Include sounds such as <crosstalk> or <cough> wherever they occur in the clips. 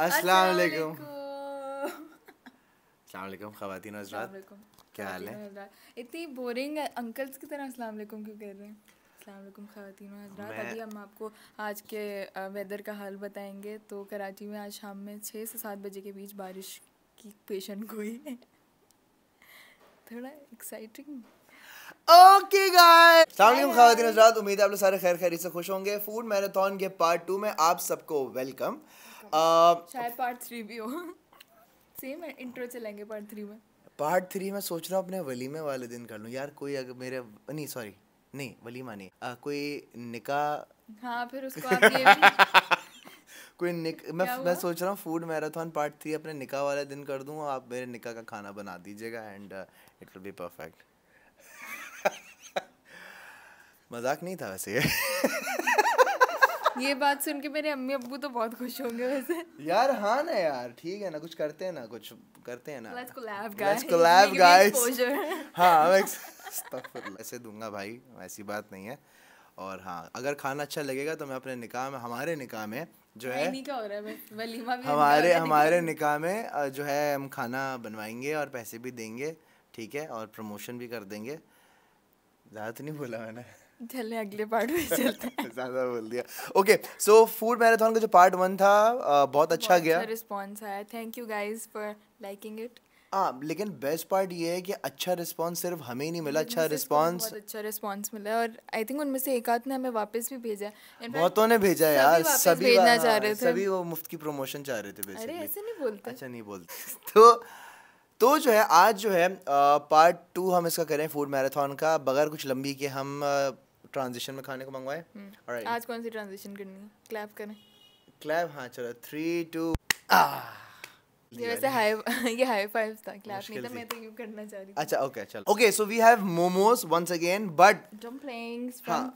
अस्सलाम अस्सलाम <laughs> क्या हाल है इतनी बोरिंग अंकल्स की तरह अस्सलाम वालेकुम क्यों कह रहे हैं अभी हम आपको आज के वेदर का हाल बताएंगे तो कराची में आज शाम में छः से सात बजे के बीच बारिश की पेशन गोई है थोड़ा एक्साइटिंग ओके गाइस उम्मीद है आप लोग सारे खैर खैरी से खुश होंगे फूड मैराथन के पार्ट टू में आप सबको वेलकम Um, शायद पार्ट थ्री भी हो सेम <laughs> है इंट्रो चलेंगे पार्ट थ्री में पार्ट थ्री में सोच रहा हूँ अपने वलीमे वाले दिन कर लूँ यार कोई अगर मेरे नहीं सॉरी नहीं वलीमा नहीं आ, कोई निका हाँ फिर उसको <laughs> कोई निक मैं मैं सोच रहा हूँ फूड मैराथन पार्ट थ्री अपने निका वाले दिन कर दूँ आप मेरे निका का खाना बना दीजिएगा and it will be perfect मजाक नहीं था वैसे <laughs> <laughs> ये बात सुन के मेरे अम्मी अबू तो बहुत खुश होंगे वैसे यार हाँ ना यार ठीक है ना कुछ करते हैं ना कुछ करते हैं ना let's collab guys let's collab guys हाँ मैं ऐसे दूंगा भाई ऐसी बात नहीं है और हाँ अगर खाना अच्छा लगेगा तो मैं अपने निकाह में हमारे निकाह में जो है हमारे हमारे निकाह में जो है हम खाना बनवाएंगे और पैसे भी देंगे ठीक है और प्रमोशन भी कर देंगे ज़्यादा तो नहीं बोला मैंने चले अगले पार्ट में चलते हैं <laughs> ज्यादा बोल दिया ओके सो फूड मैराथन का जो पार्ट वन था बहुत अच्छा बहुत गया रिस्पांस अच्छा आया thank you guys for liking it uh, लेकिन बेस्ट पार्ट ये है कि अच्छा रिस्पांस सिर्फ हमें ही नहीं मिला अच्छा रिस्पांस बहुत अच्छा रिस्पांस मिला और आई थिंक उनमें से एक आध ने हमें वापस भी भेजा बहुतों ने भेजा यार सभी भेजना चाह रहे थे सभी वो मुफ्त की प्रमोशन चाह रहे थे अरे ऐसे नहीं बोलते अच्छा नहीं बोलते <laughs> तो तो जो है आज जो है पार्ट टू हम इसका करें फूड मैराथन का बगैर कुछ लंबी के हम ट्रांजिशन में खाने को मंगवाए हम्म। right. आज कौन सी ट्रांजिशन करनी है क्लैप करें क्लैप हाँ चलो थ्री टू ये वैसे हाई हाई <laughs> था क्लैप नहीं था मैं तो करना अच्छा ओके चलो okay so we have Momos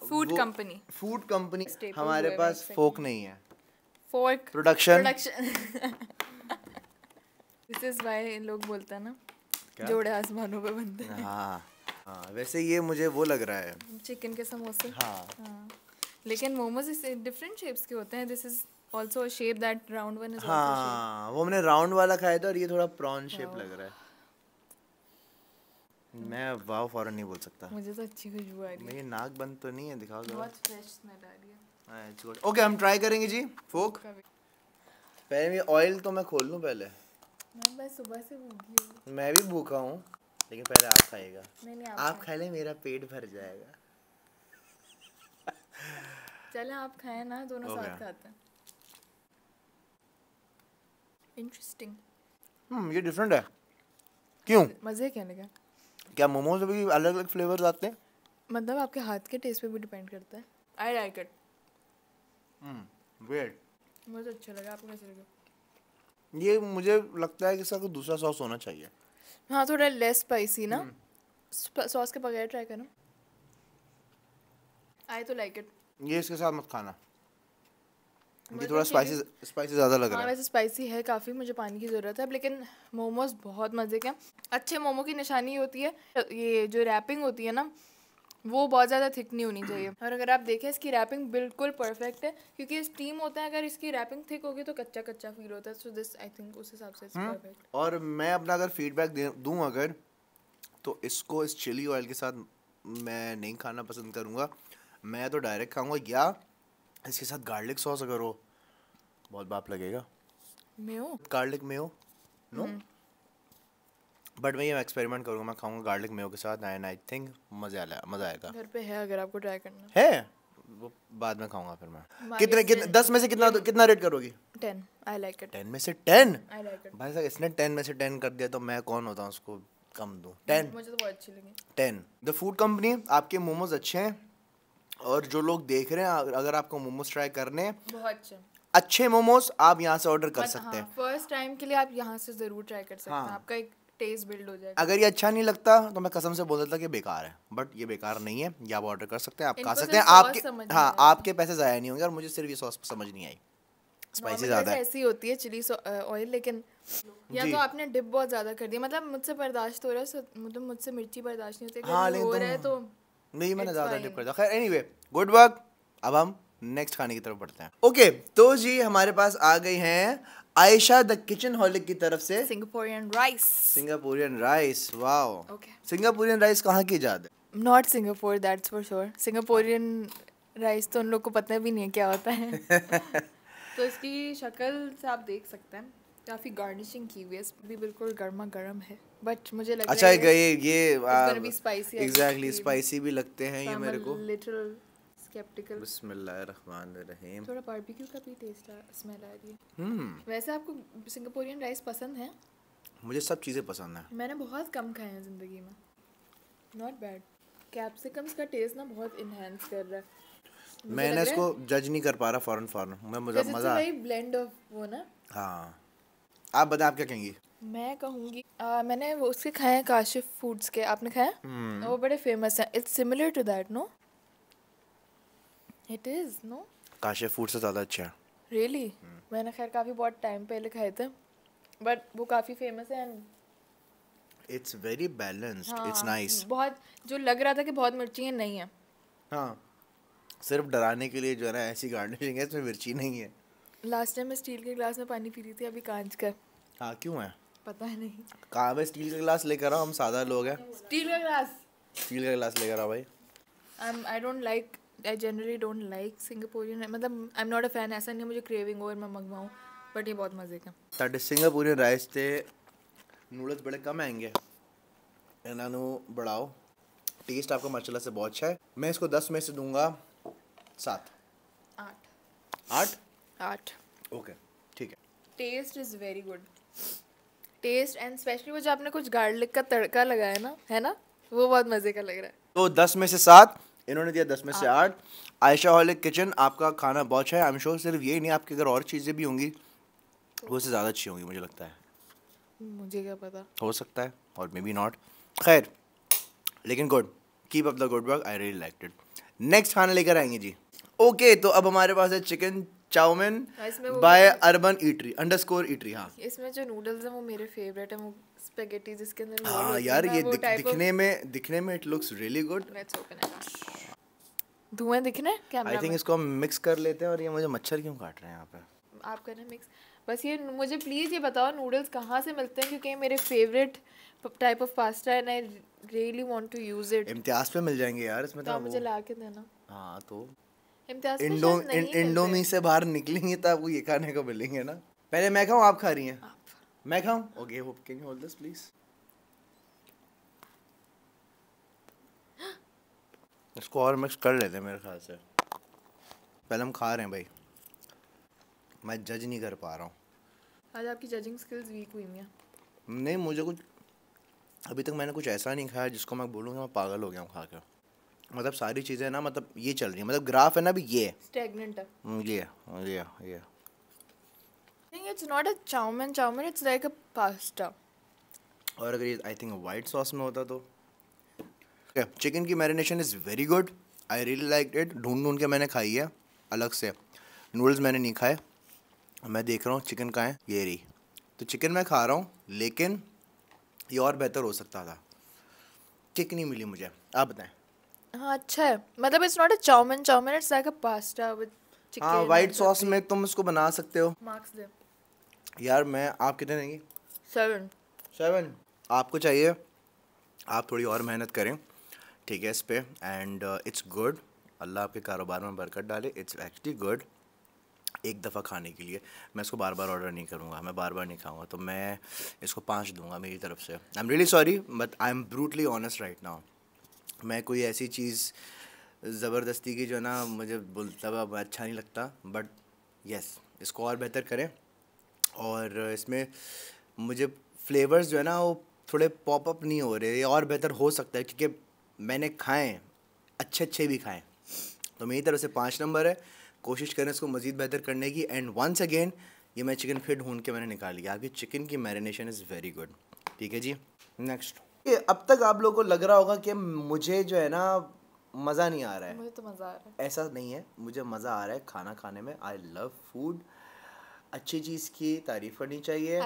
food company food company हमारे पास फोक नहीं है fork production this is why लोग बोलते हैं ना जोड़े आसमानों पे बनते हैं हाँ। हाँ, वैसे ये मुझे वो लग रहा है चिकन के समोसे हाँ। हाँ। लेकिन मोमोज इस डिफरेंट शेप्स के होते हैं this is also a shape that round one is हां वो हमने राउंड वाला खाया था और ये थोड़ा प्रॉन शेप लग रहा है मैं वाव फॉरन नहीं बोल सकता मुझे तो अच्छी खुशबू आ रही है मेरी नाक बंद तो नहीं है दिखाओ जरा बहुत फ्रेश स्मेल आ रही है इट्स गुड ओके हम ट्राई करेंगे जी फोक पहले ये ऑयल तो मैं खोल लूं पहले मैं बस सुबह से भूखी हूं मैं भी भूखा हूं लेकिन पहले आप खाएगा नहीं नहीं आप, आप खा ले मेरा पेट भर जाएगा चले आप खाए ना दोनों साथ खाते हैं इंटरेस्टिंग हम्म ये डिफरेंट है क्यों मजे कहने का क्या मोमोज में भी अलग अलग फ्लेवर्स आते हैं मतलब आपके हाथ के टेस्ट पे भी डिपेंड करता है I like it hmm wait मुझे अच्छा लगा आपको कैसे लगा ये मुझे लगता है कि इसका कोई दूसरा सॉस होना चाहिए हाँ थोड़ा लेस स्पाइसी ना सॉस हम्म। के बगैर ट्राई करना आई तो लाइक इट ये इसके साथ मत खाना ये थोड़ा स्पाइसी स्पाइसी ज़्यादा लग रहा हाँ, है वैसे स्पाइसी है काफ़ी मुझे पानी की ज़रूरत है लेकिन मोमोज बहुत मज़े के हैं अच्छे मोमो की निशानी होती है ये जो रैपिंग होती है ना वो बहुत ज़्यादा थिक नहीं होनी चाहिए और अगर आप देखें इसकी रैपिंग बिल्कुल परफेक्ट है क्योंकि स्टीम होता है अगर इसकी रैपिंग थिक होगी तो कच्चा कच्चा फील होता है सो दिस आई थिंक उस हिसाब से परफेक्ट हम्म? और मैं अपना अगर फीडबैक दूँ अगर तो इसको इस चिली ऑयल के साथ मैं नहीं खाना पसंद करूँगा मैं तो डायरेक्ट खाऊंगा या इसके साथ गार्लिक सॉस अगर हो बहुत बाप लगेगा mayo garlic mayo no no? Hmm. But मैं ये एक्सपेरिमेंट करूंगा मैं खाऊंगा गार्लिक मेयो के साथ एंड आई थिंक मज़ा आया मज़ा आएगा घर पे है अगर आपको ट्राई करना है वो बाद में खाऊंगा फिर मैं कितने कितने दस में से कितना कितना रेट करोगी ten I like it ten में से टेन आई लाइक इट भाई साहब इसने टेन में से टेन कर दिया तो मैं कौन होता हूँ उसको कम दूँ टेन मुझे तो बहुत अच्छी लगी टेन द फूड कंपनी आपके मोमोज अच्छे हैं और जो लोग देख रहे हैं अगर आपको मोमोज ट्राई करने बहुत अच्छे अच्छे मोमोज आप यहाँ से ऑर्डर कर सकते हाँ, हैं फर्स्ट टाइम के लिए आप यहाँ से जरूर ट्राई कर सकते हैं हाँ। आपका एक टेस्ट बिल्ड हो जाएगा अगर ये अच्छा नहीं लगता तो मैं कसम से बोल देता कि बेकार है बट ये बेकार नहीं है ये आप ऑर्डर कर सकते हैं आप खा सकते हैं आपके हाँ आपके पैसे ज़ाया नहीं होंगे और मुझे सिर्फ ये सॉस समझ नहीं आई स्पाइसी ज़्यादा है ऐसी होती है चिली ऑयल लेकिन या तो आपने डिप बहुत ज़्यादा कर दिया मतलब मुझसे बर्दाश्त हो रहा है मतलब मुझसे मिर्ची बर्दाश्त नहीं होती हाँ हो रहा है तो नहीं मैंने ज़्यादा डिप कर दिया खैर एनी गुड वर्क अब हम नेक्स्ट खाने की तरफ बढ़ते हैं ओके okay, तो जी हमारे पास आ गई हैं आयशा द किचन हॉलिक की तरफ से Singaporean rice Singaporean rice wow okay Singaporean rice कहाँ की इजाद not Singapore that's for sure Singaporean rice तो उन लोग को पता भी नहीं है क्या होता है <laughs> तो इसकी शक्ल से आप देख सकते हैं काफी गार्निशिंग की हुई है भी बिल्कुल गर्मा गर्म है बट मुझे लग अच्छा रहा है अच्छा, ये ये एग्जैक्टली स्पाइसी भी लगते हैं ये मेरे को लिटिल स्केप्टिकल बिस्मिल्लाहिर्रहमानिर्रहीम थोड़ा बारबेक्यू का भी टेस्ट आ स्मेल आ रही है हम्म वैसे आपको सिंगापुरियन राइस पसंद है मुझे सब चीज़ें पसंद हैं मैंने बहुत कम खाए हैं ज़िंदगी में नॉट बैड कैप्सिकम्स का टेस्ट ना बहुत इन्हेंस कर रहा है मैंने इसको जज नहीं कर पा रहा फॉरन फॉरन मैं मजा मजा ब्लेंड ऑफ वो ना हाँ आप बता आप क्या कहेंगी मैं कहूँगी मैंने वो उसके खाए हैं काशिफ फूड्स के आपने खाए hmm. हम्म। वो बड़े फेमस हैं it's similar to that no it is no काशे फूड से ज़्यादा अच्छा है रियली हम्म। मैंने खैर काफ़ी बहुत टाइम पहले खाए थे बट वो काफ़ी फेमस है and it's very balanced it's nice बहुत जो लग रहा था कि बहुत मिर्ची है नहीं है हाँ सिर्फ डराने के लिए जो है ना ऐसी गार्निशिंग है इसमें मिर्ची नहीं है लास्ट टाइम मैं स्टील के ग्लास में पानी पी रही थी अभी कांच का हाँ क्यों है पता है नहीं कहाँ मैं स्टील का ग्लास लेकर आओ हम सादा लोग हैं स्टील का ग्लास स्टील का ग्लास लेकर आओ भाई I don't like I generally don't like Singaporean मतलब I am not a fan ऐसा नहीं मुझे क्रेविंग हो और मैं मंगवाऊँ बट ये बहुत मज़े का ਸਾਡੇ सिंगापुरियन राइस ते नूडल्स बड़े कम आएंगे ਇਹਨਾਂ ਨੂੰ ਬੜਾਓ टेस्ट आपका माशाल्लाह से बहुत अच्छा है मैं इसको दस में से दूंगा सात आठ आठ आठ ओके ठीक है taste is very good taste and specially वो जो आपने कुछ गार्लिक का तड़का लगाया ना है ना वो बहुत मज़े का लग रहा है तो दस में से सात इन्होंने दिया दस में से आठ आयशा हॉलिक किचन आपका खाना बहुत अच्छा है आई एम श्योर सिर्फ यही नहीं आपके अगर और चीज़ें भी होंगी वो से ज़्यादा अच्छी होंगी मुझे लगता है मुझे क्या पता हो सकता है और मे बी नॉट खैर लेकिन good keep up the good work I really like it next खाना लेकर आएंगे जी ओके okay, तो अब हमारे पास है chicken chowmein by urban eatery underscore eatery हाँ इसमें जो नूडल्स हैं वो मेरे फेवरेट हैं वो स्पेगेटी जिसके अंदर हाँ यार ये दिख, दिखने में दिखने में it looks really good let's open it धुएं दिख रहे हैं कैमरा आई थिंक इसको हम मिक्स कर लेते हैं और ये मुझे मच्छर क्यों काट रहे हैं यहाँ पे आप कर रहे हैं मिक्स बस ये मुझे प्लीज़ ये बताओ नूडल्स कहाँ से मिलते हैं क्योंकि ये मेरे फेवरेट टाइप ऑफ पास्ता है and I really want to use it Imtiaz पे मिल जाएंगे यार इसमें तो, तो आप मुझे ला के देना हाँ तो इम्तियाज इंडो, इंडोमी से बाहर निकलेंगे तो आपको ये खाने को मिलेंगे ना पहले मैं खाऊँ आप खा रही हैं मैं खाऊं okay hope can you hold this please इसको और मिक्स कर लेते हैं मेरे ख्याल से पहले हम खा रहे हैं भाई मैं जज नहीं कर पा रहा हूँ आज आपकी जजिंग स्किल्स वीक हुई हैं नहीं मुझे कुछ अभी तक मैंने कुछ ऐसा नहीं खाया जिसको मैं बोलूँगा मैं पागल हो गया हूँ खा के मतलब सारी चीज़ें ना मतलब ये चल रही है मतलब ग्राफ है ना अभी ये स्टेगनेंट है हम्म, ये ये ये think it's not a chowmein chowman it's like a pasta और अगर आई थिंक वाइट सॉस में होता तो चिकन की marination is very good I really like it ढूंढ ढूंढ के मैंने खाई है अलग से नूडल्स मैंने नहीं खाए मैं देख रहा हूँ चिकन खाएँ ये रही तो चिकन मैं खा रहा हूँ लेकिन ये और बेहतर हो सकता था किक नहीं मिली मुझे आप बताएं हाँ अच्छा है मतलब it's not a chowmein chowmein it's like a pasta with chicken हाँ वाइट सॉस में तुम इसको बना सकते हो मार्क्स दे यार मैं आप कितने देंगे सेवन सेवन आपको चाहिए आप थोड़ी और मेहनत करें ठीक है इस पर एंड इट्स गुड अल्लाह आपके कारोबार में बरकत डाले इट्स एक्चुअली गुड एक दफ़ा खाने के लिए मैं इसको बार बार ऑर्डर नहीं करूँगा मैं बार बार नहीं खाऊँगा तो मैं इसको पाँच दूंगा मेरी तरफ से I am really sorry but I am brutally honest right now मैं कोई ऐसी चीज़ ज़बरदस्ती की जो ना मुझे बोलता हुआ अच्छा नहीं लगता बट यस इसको और बेहतर करें और इसमें मुझे फ्लेवर्स जो है ना वो थोड़े पॉपअप नहीं हो रहे और बेहतर हो सकता है क्योंकि मैंने खाएँ अच्छे अच्छे भी खाएँ तो मेरी तरफ से पाँच नंबर है कोशिश करें इसको मज़ीद बेहतर करने की एंड वंस अगेन ये मैं चिकन फिर ढूंढ के मैंने निकाल लिया आपकी चिकन की मैरिनेशन इज़ वेरी गुड ठीक है जी नेक्स्ट ये अब तक आप लोगों को लग रहा होगा कि मुझे जो है ना मज़ा नहीं आ रहा है मुझे तो मज़ा आ रहा है ऐसा नहीं है मुझे मज़ा आ रहा है खाना खाने में आई लव फूड अच्छी चीज़ की तारीफ करनी चाहिए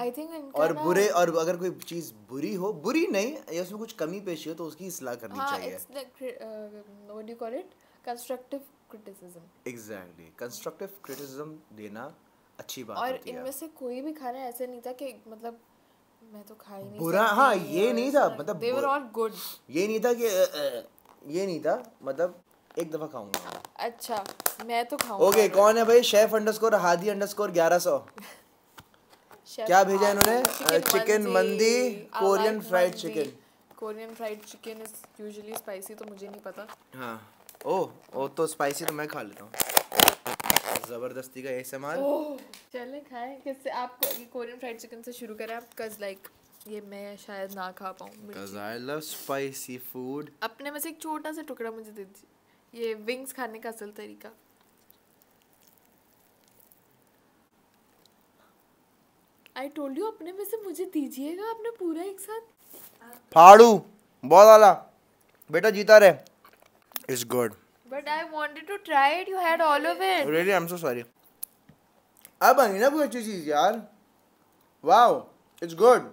और बुरे और अगर कोई चीज़ बुरी हो बुरी नहीं या उसमें कुछ कमी पेशी हो तो उसकी इसलाह करनी हाँ, चाहिए constructive criticism exactly constructive criticism देना अच्छी बात और इनमें से कोई भी खाना ऐसे नहीं था कि मतलब मैं तो खा ही नहीं बुरा हाँ ये नहीं था मतलब दे वर ऑल गुड ये नहीं था कि ये नहीं था मतलब एक दफा खाऊंगा अच्छा मैं तो खाऊंगा ओके okay, कौन है भाई शेफ अंडरस्कोर हादी अंडरस्कोर ग्यारह सौ क्या भेजा इन्होंने चिकन मंदी Korean fried chicken Korean fried chicken is usually spicy तो मुझे नहीं पता हां ओ ओ तो स्पाइसी तो मैं खा लेता हूं जबरदस्ती का ऐसे मार चले खाएं किससे आप कोरियन फ्राइड चिकन से शुरू करें आप कज लाइक ये मैं शायद ना खा पाऊं आई लव स्पाइसी फूड अपने में से एक छोटा सा टुकड़ा मुझे दे दीजिए ये विंग्स खाने का असल तरीका आई टोल्ड यू अपने में से मुझे दीजिएगा आपने पूरा एक साथ फाड़ू बहुत आला बेटा जीता रहे it's good but I wanted to try it you had all of it really I am so sorry अब आई ना कोई अच्छी चीज यार वाओ इट्स गुड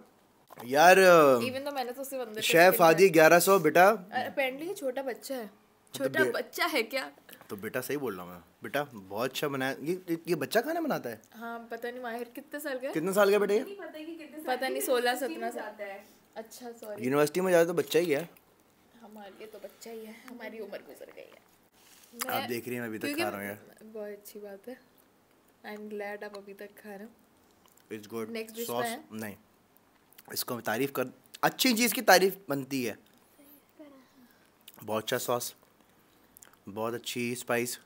यार इवन तो मैंने तो सिर्फ अंदर शेफ आदि 1100 बेटा अपेरेंटली छोटा बच्चा है तो छोटा तो बच्चा है क्या तो बेटा सही बोल रहा हूँ मैं बेटा बहुत अच्छा बनाया ये ये बच्चा खाना बनाता है हाँ पता नहीं माहिर कितने साल का कितने साल का बेटा ये पता नहीं सोलह सत्रह साल है अच्छा सॉरी यूनिवर्सिटी में जाए तो बच्चा ही है हमारे लिए तो बच्चा ही है हमारी उम्र गुजर गई है आप देख रही हैं मैं अभी तक खा रहा हूँ बहुत अच्छी बात है आई एम ग्लैड आप अभी तक खा रहे हो इट्स गुड नेक्स्ट सॉस नहीं इसको तारीफ कर अच्छी चीज़ की तारीफ बनती है बहुत अच्छा सॉस बहुत अच्छी स्पाइस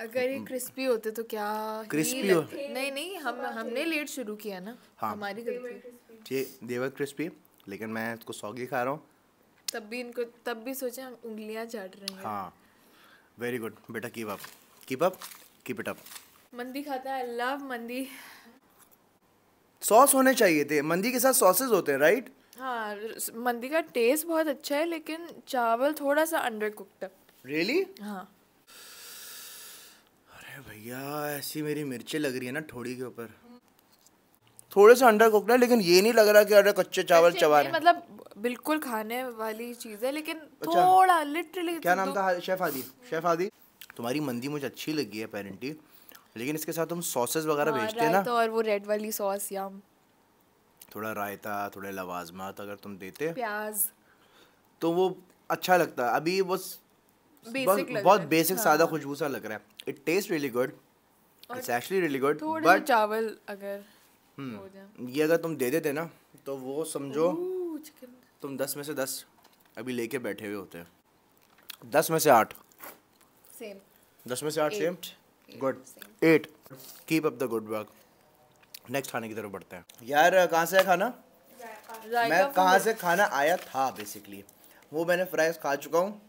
अगर ये क्रिस्पी mm. होते तो क्या क्रिस्पी हो नहीं नहीं हम हमने लेट शुरू किया ना हाँ हमारी गलती ये देवर क्रिस्पी लेकिन मैं इसको सौगी खा रहा हूँ तब भी इनको तब भी सोचे हम उंगलियां चाट रहे हैं हाँ वेरी गुड बेटा keep up keep up keep it up मंदी खाता है लव मंदी सॉस होने चाहिए थे मंदी के साथ सॉसेस होते हैं राइट हाँ मंदी का टेस्ट बहुत अच्छा है लेकिन चावल थोड़ा सा अंडर कुक्ड है रियली हाँ। अरे भैया ऐसी मेरी मिर्ची लग रही है ना थोड़ी के ऊपर थोड़े से अंडर कुक है लेकिन ये नहीं लग रहा कि अरे कच्चे चावल चबा रहे मतलब बिल्कुल खाने वाली चीज है लेकिन अच्छा। थोड़ा लिटरली क्या नाम था शेफ आदि शेफ आदि तुम्हारी मंदी मुझे अच्छी लगी है पेरेंटी लेकिन इसके साथ तुम सॉसेस वगैरह भेजते हाँ, हैं ना और वो रेड वाली सॉस यम थोड़ा रायता थोड़े लवाजमात अगर तुम देते प्याज तो वो अच्छा लगता है अभी बस बेसिक बहुत बेसिक हाँ। सादा खुशबू सा लग रहा है it taste really good it's actually really good but चावल अगर hmm. ये अगर तुम दे देते ना तो वो समझो तुम दस में से दस अभी लेके बैठे हुए होते हैं दस में से आठ सेम दस में से आठ same good eight keep up the good work next खाने की तरफ बढ़ते हैं यार कहाँ से है खाना मैं कहाँ से खाना आया था बेसिकली वो मैंने फ्राइज खा चुका हूँ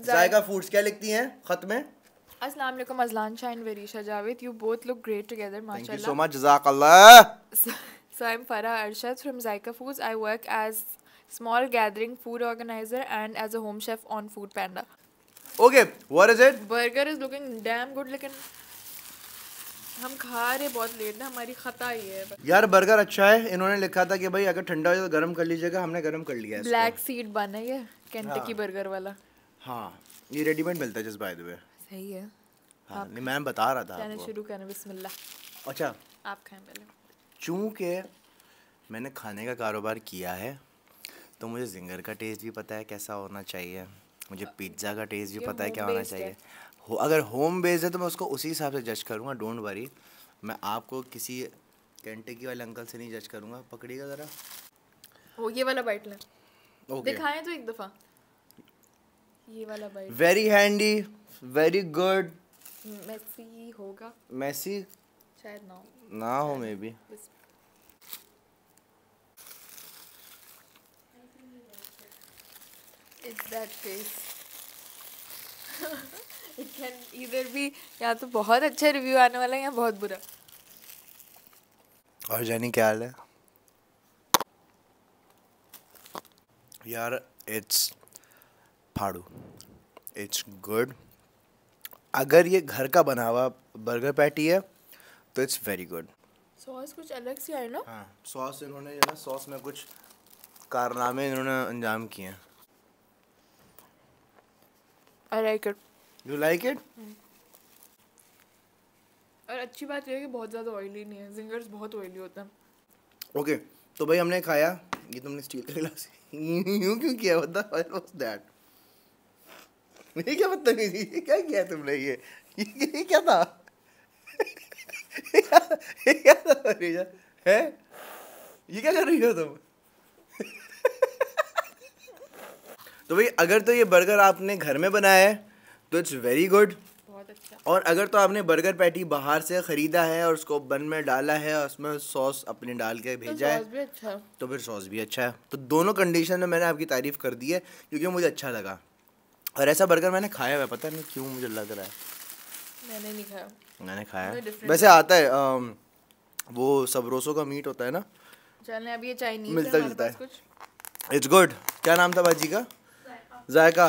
जायका फूड्स क्या लिखती हैं खत में अस्सलाम वालेकुम Ajlan Shah and Varisha Javed you both look great together माशाल्लाह थैंक यू सो मच जजाकल्लाह so I am Farah Arshad from Zaika foods I work as small gathering food organizer and as a home chef on food panda okay what is it burger is looking damn good लेकिन हम खा रहे बहुत late ना हमारी खता ही है यार बर्गर अच्छा है इन्होंने लिखा था कि भाई अगर ठंडा हो तो गर्म कर लीजिएगा हमने गर्म कर लिया है ब्लैक सीड बन है ये केंटकी हाँ। बर्गर वाला हाँ ये रेडीमेड मिलता है जस्ट बाय द वे सही है हाँ नहीं मैम बता रहा था आपको शुरू करें बिस्मिल्लाह अच्छा आप खाएं पहले चूँकि मैंने खाने का कारोबार किया है तो मुझे जिंगर का टेस्ट भी पता है कैसा होना चाहिए मुझे पिज्ज़ा का टेस्ट भी पता है क्या होना चाहिए हो अगर होम बेस्ड है तो मैं उसको उसी हिसाब से जज करूँगा डोंट वरी मैं आपको किसी कैंटकी वाले अंकल से नहीं जज करूँगा पकड़िएगा ज़रा वो ये वाला बैठ लें okay. दिखाएं तो एक दफ़ा very handy very good messy होगा मेसी शायद ना हो ना हो maybe it's that face it can इधर भी या तो बहुत अच्छा रिव्यू आने वाला है या बहुत बुरा और जानी क्या हाल है यार इट्स फाड़ू इट्स गुड अगर ये घर का बना हुआ बर्गर पैटी है तो इट्स वेरी गुड सॉस कुछ अलग से आए ना हाँ सॉस इन्होंने जो है सॉस में कुछ कारनामे इन्होंने अंजाम किए हैं I like it you like it और अच्छी बात यह है कि बहुत ज़्यादा ऑयली नहीं है जिंगर्स बहुत ऑयली होते हैं ओके okay, तो भाई हमने खाया ये तुमने स्टील का गिलास <laughs> यूँ क्यों किया बता व्हाट वाज दैट <laughs> ये क्या बदतमीजी मतलब ये क्या किया तुमने ये ये क्या था ये क्या था मनीषा <laughs> है ये क्या कर रही हो तुम <laughs> तो भाई अगर तो ये बर्गर आपने घर में बनाया है तो इट्स वेरी गुड अच्छा। और अगर तो आपने बर्गर पैटी बाहर से खरीदा है और उसको बन में डाला है और उसमें सॉस अपने डाल के तो भेजा तो है अच्छा। तो फिर सॉस भी अच्छा है तो दोनों कंडीशन में मैंने आपकी तारीफ कर दी है क्योंकि मुझे अच्छा लगा और ऐसा बर्गर मैंने खाया हुआ पता नहीं क्यों मुझे लग रहा है मैंने नहीं खाया मैंने खाया वैसे आता है आम, वो रोसो का मीट होता है ना चलने अभी ये चाइनीज मिलता जुलता है इट्स गुड क्या नाम था भाजी का जायका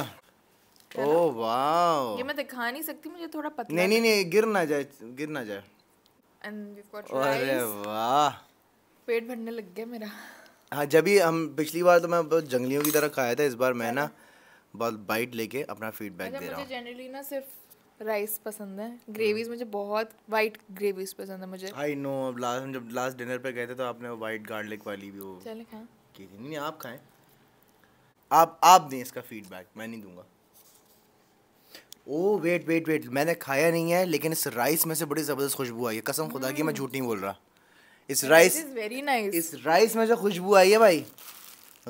ओ वाओ ये मैं दिखा नहीं सकती मुझे थोड़ा पतला नहीं नहीं नहीं गिर ना जाए गिर ना जाए अरे वाह पेट भरने लग गया मेरा हाँ जब भी हम पिछली बार तो मैं जंगलियों की तरह खाया था इस बार मैं ना बहुत बाइट लेके अपना फीडबैक अच्छा, दे रहा हूँ जनरली ना सिर्फ राइस पसंद है ग्रेवीज मुझे बहुत वाइट ग्रेवीज पसंद है मुझे आई नो लास्ट जब लास्ट डिनर पे गए थे तो आपने वो वाइट गार्लिक वाली भी वो चले खाएं की नहीं आप खाएं आप आप दें इसका फीडबैक मैं नहीं दूंगा ओ वेट वेट वेट मैंने खाया नहीं है लेकिन इस राइस में से बड़ी ज़बरदस्त खुशबू आई है कसम खुदा की मैं hmm. झूठ नहीं बोल रहा इस राइस इज वेरी नाइस इस राइस में जो खुशबू आई है भाई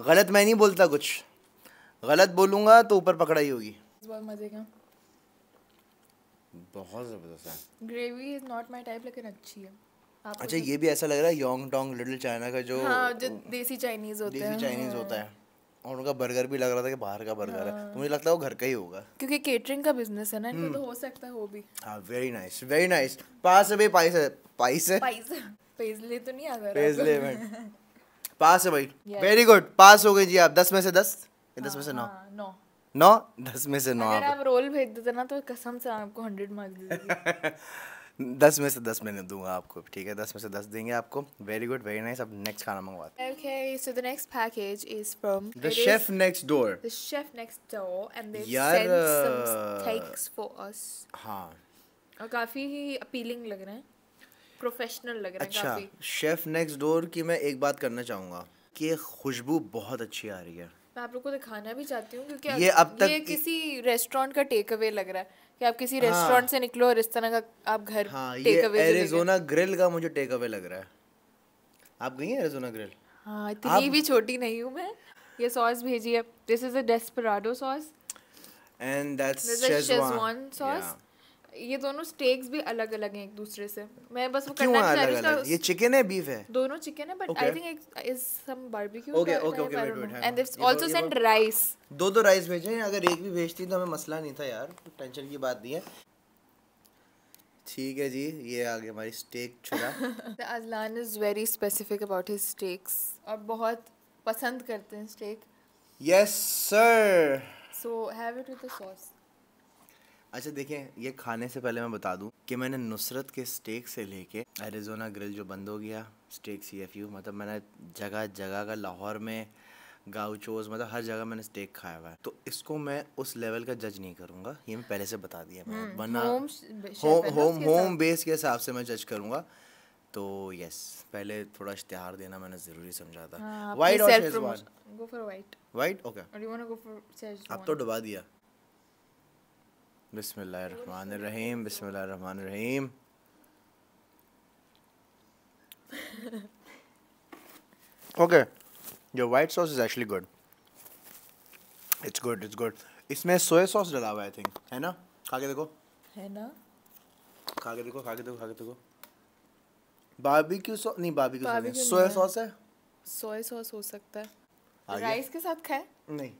गलत मैं नहीं बोलता कुछ गलत बोलूंगा तो ऊपर पकड़ाई होगी बहुत ज़बरदस्त है gravy is not my type लेकिन अच्छी है अच्छा ये भी ऐसा लग रहा है योंग टोंग लिटिल चाइना का जो हाँ, जो देसी चाइनीज होते हैं देसी चाइनीज हाँ। होता है और उनका बर्गर भी लग रहा था कि बाहर का बर्गर हाँ। है तो मुझे हाँ। लगता है वो घर का ही होगा क्योंकि केटरिंग का बिजनेस है ना इनको तो हम्म। हो सकता है वो भी हाँ वेरी नाइस वेरी नाइस पास है भाई पाइस है पाइस है पेजले तो नहीं आ रहा पेजले <laughs> पास है भाई वेरी गुड पास हो गए जी आप दस में से दस हाँ, हाँ, <laughs> दस में से नौ नौ नौ दस में से नौ अगर आप रोल भेज देते ना तो कसम से आपको हंड्रेड मार्क्स <laughs> दस में से दस मैंने दूंगा आपको ठीक है दस में से दस देंगे आपको वेरी गुड वेरी नाइस अब नेक्स्ट खाना मंगवाते हैं okay so the next package is from the chef next door the chef next door and they send some steaks for us हां और काफी ही अपीलिंग लग रहे हैं प्रोफेशनल लग रहे हैं अच्छा काफी अच्छा शेफ नेक्स्ट डोर की मैं एक बात करना चाहूंगा कि खुशबू बहुत अच्छी आ रही है मैं आप लोगों को दिखाना भी चाहती हूँ क्योंकि ये अब तक ये किसी रेस्टोरेंट का टेक अवे लग रहा है कि आप किसी हाँ, रेस्टोरेंट से निकलो और इस तरह का आप घर हाँ, टेक अवे एरिजोना ग्रिल का मुझे टेक अवे लग रहा है आप गई हैं एरिजोना ग्रिल हाँ इतनी आप... भी छोटी नहीं हूँ मैं ये सॉस भेजी है this is a desperado sauce and that's Schezwan sauce ये दोनों स्टेक्स भी अलग अलग हैं एक दूसरे से मैं बस वो करना चाह रही हूं ये चिकन है बीफ है दोनों चिकन है बट आई थिंक एक is some barbecue okay okay okay wait wait and it's also send rice दो दो राइस भेजे हैं अगर एक भी भेजती तो हमें मसला नहीं था यार टेंशन की बात नहीं है ठीक है जी ये आ गया हमारी स्टेक छुरा Ajlan is very specific about his steaks और बहुत पसंद करते हैं steak yes sir so have it with the sauce अच्छा देखें ये खाने से पहले मैं बता दूं कि मैंने नुसरत के स्टेक से लेके एरिजोना ग्रिल जो बंद हो गया स्टेक सी एफ यू मतलब मैंने जगह जगह का लाहौर में गाउचोज मतलब हर जगह मैंने स्टेक खाया हुआ है तो इसको मैं उस लेवल का जज नहीं करूँगा ये मैं पहले से बता दिया मैं हम्म, वरना होम होम बेस के हिसाब से मैं जज करूँगा तो यस पहले थोड़ा इश्तिहार देना मैंने ज़रूरी समझा था वाइट और Schezwan go for white white okay और you want to go for Schezwan अब तो डुबा दिया बिस्मिल्लाहिर्रहमानिर्रहीम बिस्मिल्लाहिर्रहमानिर्रहीम ओके जो white sauce is actually good it's good it's good इसमें सोया सॉस डाला हुआ आई थिंक है ना खा के देखो है ना खा के देखो खा के देखो खा के देखो बारबेक्यू सॉस नहीं बारबेक्यू सॉस नहीं सोया सॉस है सोया सॉस हो सकता है राइस के साथ खाए नहीं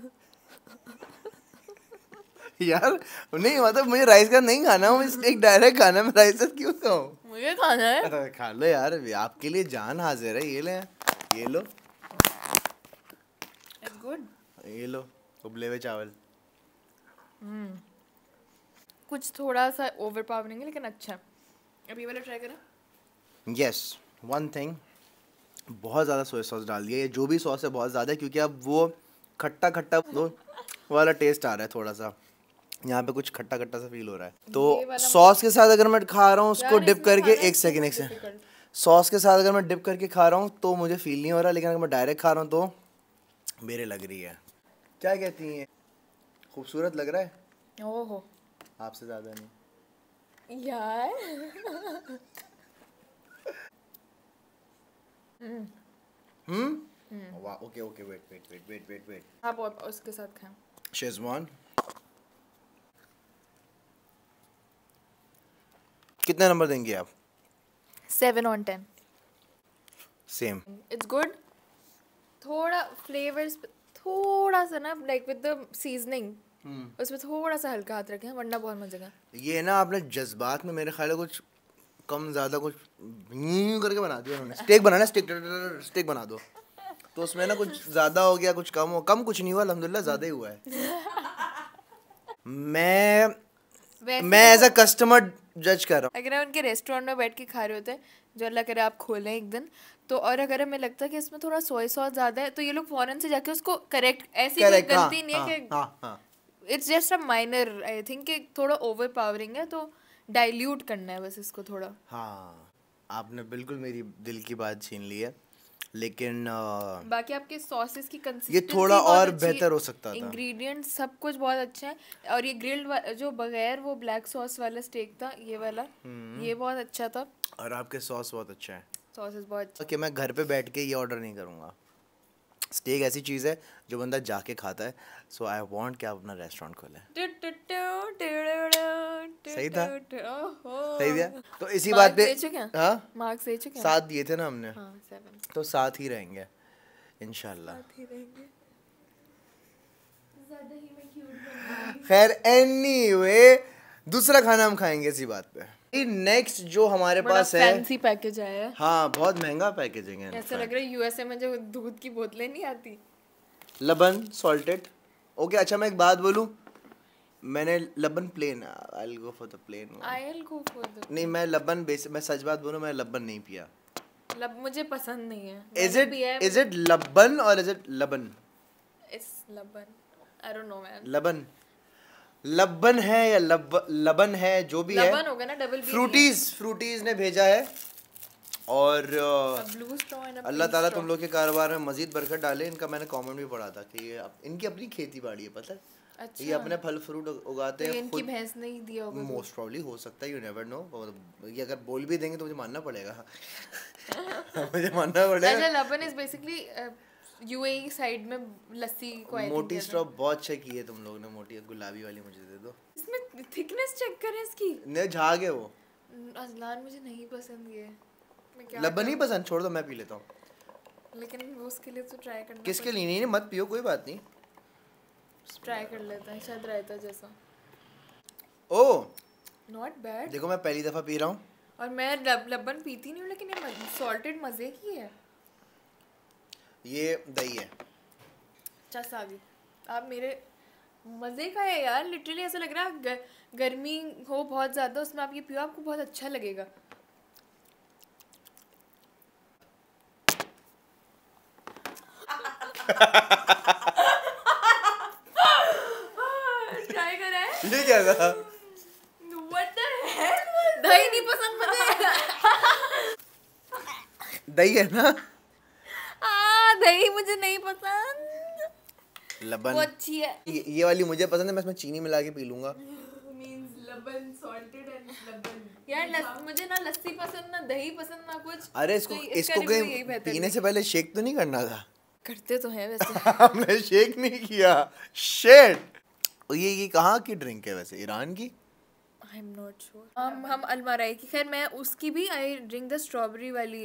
<laughs> यार नहीं मतलब मुझे राइस का नहीं खाना हूँ एक डायरेक्ट खाना मैं राइस का क्यों खाऊँ मुझे खाना है खा लो यार आपके लिए जान हाजिर है ये ले ये लो गुड ये लो उबले हुए चावल हम्म कुछ थोड़ा सा ओवर पावरिंग है लेकिन अच्छा है अभी वाला ट्राई करें यस वन थिंग बहुत ज़्यादा सोया सॉस डाल दिया ये जो भी सॉस है बहुत ज़्यादा क्योंकि अब वो खट्टा खट्टा हाँ। वो वाला टेस्ट आ रहा है थोड़ा सा यहाँ पे कुछ खट्टा खट्टा सा फील हो रहा है तो सॉस के साथ अगर मैं खा रहा हूँ उसको डिप करके एक सेकेंड तो एक सेकेंड सॉस के साथ अगर मैं डिप करके खा रहा हूँ तो मुझे फील नहीं हो रहा लेकिन अगर मैं डायरेक्ट खा रहा हूँ तो मेरे लग रही है क्या कहती हैं खूबसूरत लग रहा है ओहो आपसे ज़्यादा नहीं यार हम्म, हम्म। वाह okay okay wait wait wait wait wait wait आप उसके साथ खाएं one. कितने नंबर देंगे आप seven on ten same it's good थोड़ा फ्लेवर्स थोड़ा सा ना लाइक विद द सीजनिंग उसमें थोड़ा सा हल्का हाथ रखें वरना बहुत का ये ना आपने जज्बात में मेरे ख्याल कुछ कम ज़्यादा कुछ करके बना दिया उन्होंने स्टेक बनाना स्टेक स्टेक बना दो तो उसमें ना कुछ ज़्यादा हो गया कुछ कम हो कम कुछ नहीं हुआ अलहमदुल्ला ज़्यादा ही हुआ है <laughs> मैं मैं एज अ कस्टमर जज कर रहा हूँ अगर उनके रेस्टोरेंट में बैठ के खा रहे होते जो अल्लाह करे आप खोलें एक दिन तो और अगर हमें लगता है कि इसमें थोड़ा सोया सॉस ज़्यादा है तो ये लोग फॉरन से जाके उसको करेक्ट ऐसी हाँ, गलती हाँ, नहीं है हाँ, कि it's just a minor I think कि थोड़ा ओवर पावरिंग है तो डाइल्यूट करना है बस इसको थोड़ा हाँ आपने बिल्कुल मेरी दिल की बात छीन ली है लेकिन बाकी आपके सॉसेस की ये थोड़ा और बेहतर हो सकता था इंग्रेडिएंट सब कुछ बहुत अच्छा है और ये ग्रिल्ड जो बगैर वो ब्लैक सॉस वाला स्टेक था ये वाला हम्म। ये बहुत अच्छा था और आपके सॉस बहुत अच्छा है सॉसेस बहुत अच्छा okay, मैं घर पे बैठ के ये ऑर्डर नहीं करूँगा स्टेक ऐसी चीज़ है जो बंदा जाके खाता है सो आई वॉन्ट क्या अपना रेस्टोरेंट खोले सही था सही दिया तो इसी बात पे मार्क्स दे चुके हाँ? साथ दिए थे ना हमने हाँ, तो साथ ही रहेंगे इनशाला खैर एनी वे दूसरा खाना हम खाएंगे इसी बात पे नेक्स्ट जो हमारे पास है फैंसी पैकेज आया है हाँ बहुत महंगा पैकेजिंग है ऐसा लग रहा है यूएसए में जो दूध की बोतलें नहीं आती लबन सॉल्टेड ओके अच्छा मैं एक बात बोलूं मैंने लबन plain I will go for the plain I will go for the नहीं मैं लबन बेस मैं सच बात बोलूं मैं लबन नहीं पिया लब मुझे पसंद नहीं है इज इट इज इट लबन और इज इट लबन इट्स लबन आई डोंट नो मैन लबन लबन है या लब लबन है जो भी लबन है लबन होगा ना डबल फ्रूटीज फ्रूटीज ने भेजा है और अल्लाह ताला तुम लोग के कारोबार में मजीद बरकत डाले इनका मैंने कमेंट भी पढ़ा था कि ये अप, इनकी अपनी खेती बाड़ी है पता है अच्छा। ये अपने फल फ्रूट उगाते तो हैं इनकी भैंस नहीं दिया होगा मोस्ट तो? प्रॉब्ली हो सकता है यू नेवर नो ये अगर बोल भी देंगे तो मुझे मानना पड़ेगा <laughs> <laughs> मुझे मानना पड़ेगा अच्छा लबन इज बेसिकली यूएई साइड में लस्सी को मोटी स्ट्रॉ बहुत चेक की है तुम लोग ने मोटी गुलाबी वाली मुझे दे दो इसमें थिकनेस चेक करें इसकी नहीं झाग है वो अजलान मुझे नहीं पसंद ये लबन ही पसंद छोड़ दो मैं पी लेता हूँ लेकिन वो उसके लिए तो ट्राई करना किसके लिए नहीं मत पियो कोई बात नहीं ट्राई कर लेते हैं शायद रायता जैसा ओ नॉट बैड देखो मैं पहली दफ़ा पी रहा हूँ और मैं लब, लबन पीती नहीं हूँ लेकिन ये सॉल्टेड मज़े की है ये दही है अच्छा आ आप मेरे मज़े का है यार लिटरली ऐसा लग रहा है गर, गर्मी हो बहुत ज़्यादा उसमें आप ये पियो आपको बहुत अच्छा लगेगा ट्राई करा है क्या था दही नहीं पसंद पता दही है ना दही मुझे नहीं पसंद लबन वो अच्छी है ये, ये वाली मुझे पसंद है मैं इसमें चीनी मिला के पी लूंगा यार मुझे ना लस्सी पसंद ना दही पसंद ना कुछ अरे इसको तो इसको कहीं पीने से पहले शेक तो नहीं करना था करते तो वैसे <laughs> हमने शेक नहीं किया शेट ये ये कहाँ की ड्रिंक है वैसे ईरान की आई एम नॉट श्योर हम हम अलमाराई की खैर मैं उसकी भी आई ड्रिंक द स्ट्रॉबेरी वाली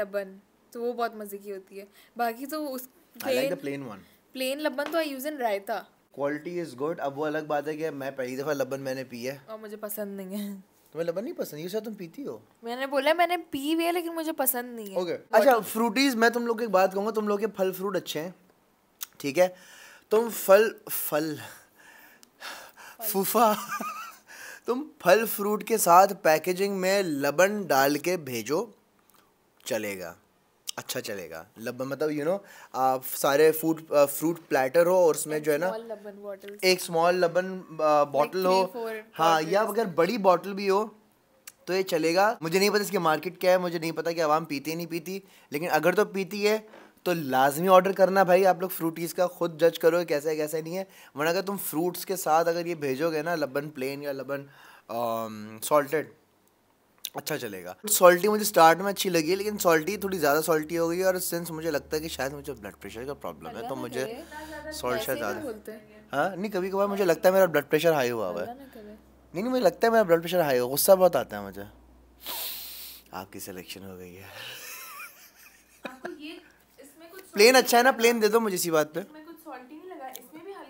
लबन तो वो बहुत मज़े की होती है बाकी तो उस प्लेन वन प्लेन लबन तो I use in raita quality is good अब वो अलग बात है कि मैं पहली दफ़ा लबन मैंने पी है और मुझे पसंद नहीं है तुम्हें लबन नहीं पसंद ये शायद तुम पीती हो मैंने बोला मैंने पी भी है लेकिन मुझे पसंद नहीं है ओके okay. अच्छा फ्रूटीज़ मैं तुम लोग की बात कहूंगा तुम लोग के फल फ्रूट अच्छे हैं ठीक है तुम फल फल फूफा तुम फल फ्रूट के साथ पैकेजिंग में लबन डाल के भेजो चलेगा अच्छा चलेगा लबन मतलब यू you नो know, आप सारे फूड फ्रूट प्लेटर हो और उसमें जो है ना एक स्मॉल लबन बॉटल uh, हो हाँ या अगर बड़ी बॉटल भी हो तो ये चलेगा मुझे नहीं पता इसकी मार्केट क्या है मुझे नहीं पता कि आवाम पीती है नहीं पीती लेकिन अगर तो पीती है तो लाजमी ऑर्डर करना भाई आप लोग फ्रूटीज़ का खुद जज करो कैसा है कैसा है नहीं है वरना अगर तुम फ्रूट्स के साथ अगर ये भेजोगे ना लबन प्लेन या लबन सॉल्टेड um, अच्छा चलेगा सॉल्टी मुझे स्टार्ट में अच्छी लगी लेकिन सॉल्टी थोड़ी ज़्यादा सॉल्टी हो गई और सिंस मुझे लगता है कि शायद मुझे ब्लड प्रेशर का प्रॉब्लम है तो मुझे सॉल्ट शायद ज़्यादा हाँ नहीं कभी कभार मुझे लगता है मेरा ब्लड प्रेशर हाई हुआ हुआ है नहीं नहीं मुझे लगता है मेरा ब्लड प्रेशर हाई हुआ गुस्सा बहुत आता है मुझे आपकी सिलेक्शन हो गई है प्लेन अच्छा है ना प्लेन दे दो मुझे इसी बात पे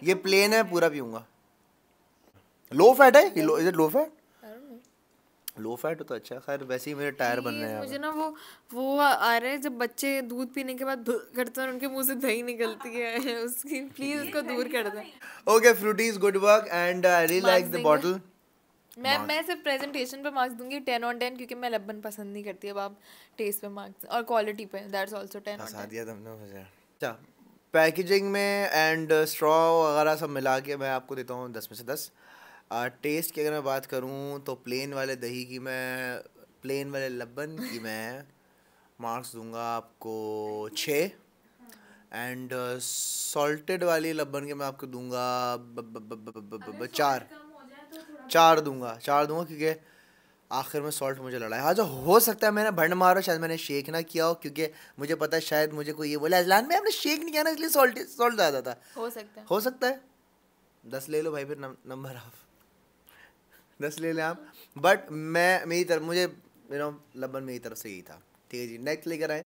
ये प्लेन है पूरा पीऊँगा लो फैट है is it low fat low fat तो अच्छा खैर वैसे ही मेरे टायर बन रहे हैं मुझे ना वो वो आ रहे हैं जब बच्चे दूध पीने के बाद करते हैं उनके मुंह से दही निकलती है <laughs> उसकी प्लीज उसको दूर कर दें okay fruities good work and I really like the bottle मैं मैं सिर्फ प्रेजेंटेशन पे मार्क्स दूंगी 10 ऑन 10 क्योंकि मैं लबन पसंद नहीं करती अब आप टेस्ट पे मार्क्स और क्वालिटी पे दैट्स आल्सो 10 ऑन 10 दिया तुमने मुझे अच्छा पैकेजिंग में एंड स्ट्रॉ uh, वगैरह सब मिला के मैं आपको देता हूँ दस में से दस टेस्ट की अगर मैं बात करूँ तो प्लेन वाले दही की मैं प्लेन वाले लबन की मैं मार्क्स दूंगा आपको छः एंड सॉल्टेड वाली लबन के मैं आपको दूंगा चार चार दूंगा चार दूंगा क्योंकि आखिर में सॉल्ट मुझे लड़ा है हाँ जो हो सकता है मैंने भंड मारो शायद मैंने शेक ना किया हो क्योंकि मुझे पता है शायद मुझे कोई ये बोला अजलान में हमने शेक नहीं किया ना इसलिए सॉल्ट सॉल्ट ज़्यादा था हो सकता है हो सकता है दस ले लो भाई फिर नंबर आप दस ले लें आप बट मैं मेरी तरफ मुझे यू नो लबन मेरी तरफ से यही था ठीक है जी नेक्स्ट लेकर आए